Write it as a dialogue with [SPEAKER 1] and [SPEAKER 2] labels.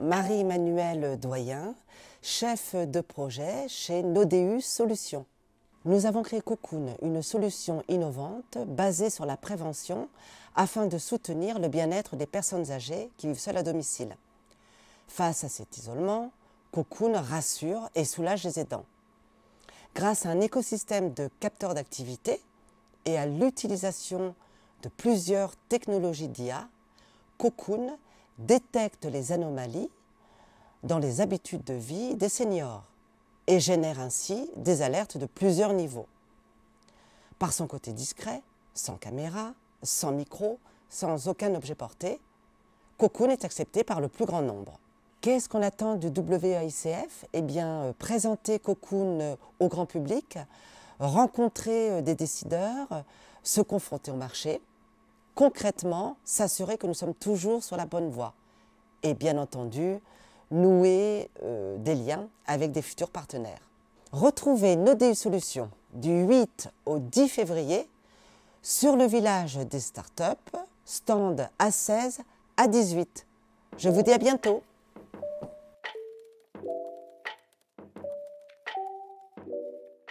[SPEAKER 1] Marie-Emmanuelle Doyen, chef de projet chez Nodeus Solutions. Nous avons créé Cocoon, une solution innovante basée sur la prévention afin de soutenir le bien-être des personnes âgées qui vivent seules à domicile. Face à cet isolement, Cocoon rassure et soulage les aidants. Grâce à un écosystème de capteurs d'activité et à l'utilisation de plusieurs technologies d'IA, Cocoon détecte les anomalies dans les habitudes de vie des seniors et génère ainsi des alertes de plusieurs niveaux. Par son côté discret, sans caméra, sans micro, sans aucun objet porté, Cocoon est accepté par le plus grand nombre. Qu'est-ce qu'on attend du WAICF Eh bien, euh, présenter Cocoon euh, au grand public, rencontrer euh, des décideurs, se confronter au marché, concrètement s'assurer que nous sommes toujours sur la bonne voie. Et bien entendu, nouer euh, des liens avec des futurs partenaires. Retrouvez nos Solutions du 8 au 10 février sur le village des startups, stand A16 à 18. Je vous dis à bientôt.